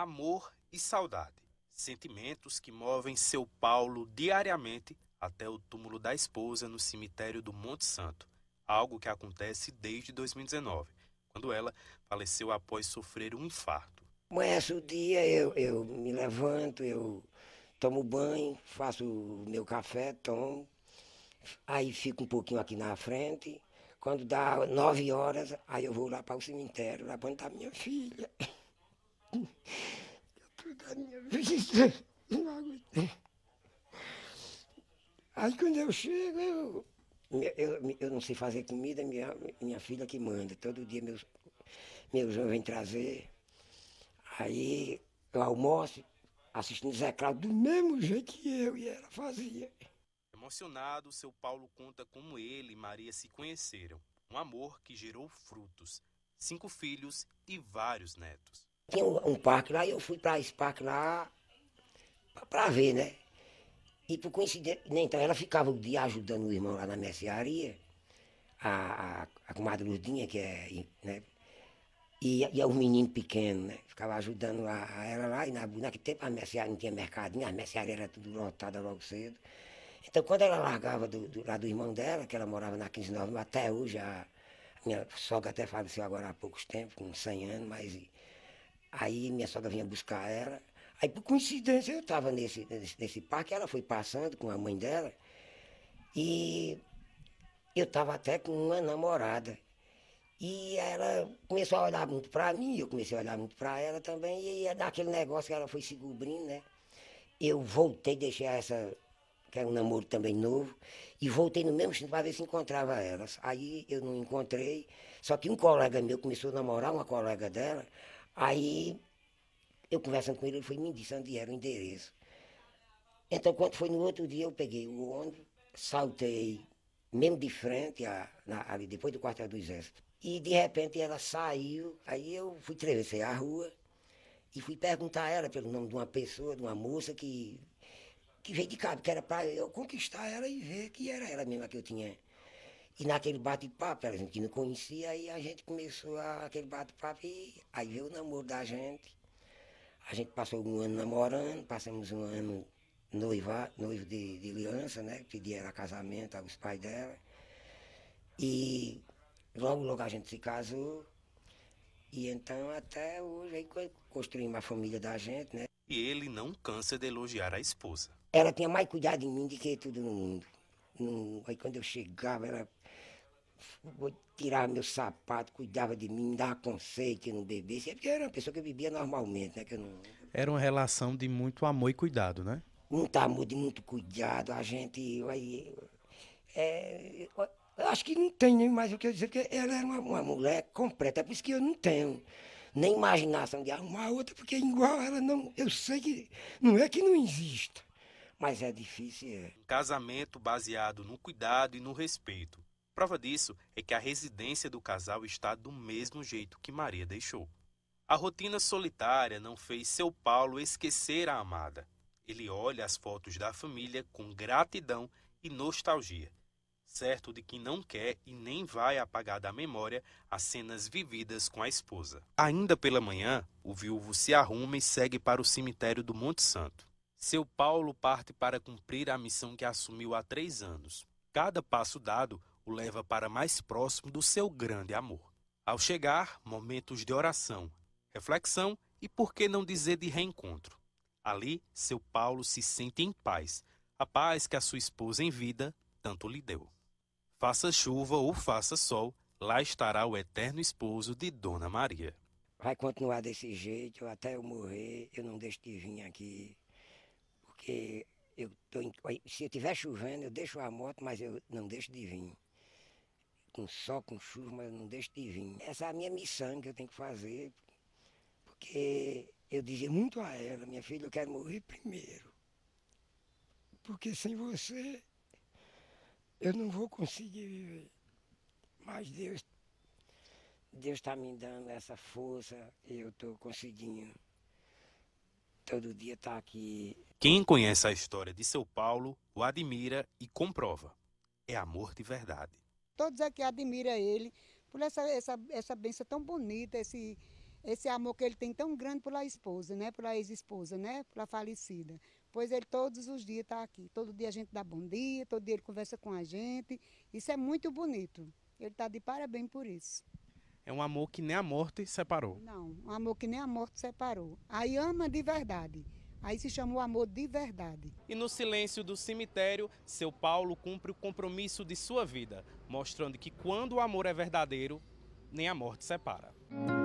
amor e saudade, sentimentos que movem seu Paulo diariamente até o túmulo da esposa no cemitério do Monte Santo, algo que acontece desde 2019, quando ela faleceu após sofrer um infarto. Começa o dia, eu, eu me levanto, eu tomo banho, faço o meu café, tomo, aí fico um pouquinho aqui na frente. Quando dá nove horas, aí eu vou lá para o cemitério, lá para onde está minha filha. Eu tô da minha vida não aguentei. Aí quando eu chego, eu, eu, eu não sei fazer comida, minha, minha filha que manda. Todo dia meus, meus irmãos vêm trazer. Aí eu almoço assistindo Zé Cláudio do mesmo jeito que eu e ela fazia. Emocionado, seu Paulo conta como ele e Maria se conheceram. Um amor que gerou frutos, cinco filhos e vários netos. Tinha um, um parque lá e eu fui para esse parque lá para ver, né? E por coincidência, então ela ficava o dia ajudando o irmão lá na mercearia, a, a, a comadre Lurdinha, que é. Né, e, e o menino pequeno, né? Ficava ajudando a, a ela lá, e na, naquele tempo a mercearia não tinha mercadinho, a mercearia era tudo lotada logo cedo. Então quando ela largava do, do, lá do irmão dela, que ela morava na 15 até hoje a minha sogra até faleceu agora há poucos tempos, com 100 anos, mas Aí minha sogra vinha buscar ela. Aí, por coincidência, eu estava nesse, nesse, nesse, parque, ela foi passando com a mãe dela, e eu estava até com uma namorada. E ela começou a olhar muito para mim, eu comecei a olhar muito para ela também, e é aquele negócio que ela foi se cobrindo, né? Eu voltei, deixei essa, que era um namoro também novo, e voltei no mesmo sentido para ver se encontrava elas. Aí eu não encontrei, só que um colega meu começou a namorar uma colega dela, Aí, eu conversando com ele, ele foi me disse onde era o endereço. Então, quando foi no outro dia, eu peguei o ônibus, saltei, mesmo de frente, a, na, ali depois do quartel do Exército. E, de repente, ela saiu, aí eu fui atravessei a rua e fui perguntar a ela pelo nome de uma pessoa, de uma moça que, que veio de cabo, que era para eu conquistar ela e ver que era ela mesma que eu tinha e naquele bate-papo, a gente não conhecia, aí a gente começou a, aquele bate-papo e aí veio o namoro da gente. A gente passou um ano namorando, passamos um ano noiva, noivo de, de aliança, né? Pedi ela casamento aos pais dela. E logo, logo a gente se casou. E então até hoje aí construímos a família da gente, né? E ele não cansa de elogiar a esposa. Ela tinha mais cuidado de mim do que tudo no mundo. No, aí quando eu chegava, ela vou tirar meu sapato, cuidava de mim, me dava conselho que não bebesse. É porque era uma pessoa que bebia normalmente, né? Que eu não... Era uma relação de muito amor e cuidado, né? Muito amor, de muito cuidado. A gente. Aí, é, eu acho que não tem nem mais o que eu dizer, porque ela era uma, uma mulher completa. É por isso que eu não tenho nem imaginação de arrumar outra, porque é igual ela não. Eu sei que não é que não exista, mas é difícil. É. Um casamento baseado no cuidado e no respeito. Prova disso é que a residência do casal está do mesmo jeito que Maria deixou. A rotina solitária não fez seu Paulo esquecer a amada. Ele olha as fotos da família com gratidão e nostalgia, certo de que não quer e nem vai apagar da memória as cenas vividas com a esposa. Ainda pela manhã, o viúvo se arruma e segue para o cemitério do Monte Santo. Seu Paulo parte para cumprir a missão que assumiu há três anos. Cada passo dado o leva para mais próximo do seu grande amor. Ao chegar, momentos de oração, reflexão e, por que não dizer, de reencontro. Ali, seu Paulo se sente em paz, a paz que a sua esposa em vida tanto lhe deu. Faça chuva ou faça sol, lá estará o eterno esposo de Dona Maria. Vai continuar desse jeito, até eu morrer, eu não deixo de vir aqui, porque eu tô, se eu estiver chovendo, eu deixo a moto, mas eu não deixo de vir com sol, com chuva, mas não deixo de vir. Essa é a minha missão que eu tenho que fazer, porque eu dizia muito a ela, minha filha, eu quero morrer primeiro, porque sem você eu não vou conseguir viver. Mas Deus Deus está me dando essa força e eu estou conseguindo. Todo dia estar tá aqui. Quem conhece a história de seu Paulo o admira e comprova. É amor de verdade todos aqui é admiram ele por essa, essa, essa benção tão bonita, esse, esse amor que ele tem tão grande pela esposa, né? Pela ex-esposa, né? Pela falecida. Pois ele todos os dias está aqui. Todo dia a gente dá bom dia, todo dia ele conversa com a gente. Isso é muito bonito. Ele está de parabéns por isso. É um amor que nem a morte separou. Não, um amor que nem a morte separou. Aí ama de verdade. Aí se chama o amor de verdade. E no silêncio do cemitério, seu Paulo cumpre o compromisso de sua vida, mostrando que quando o amor é verdadeiro, nem a morte separa.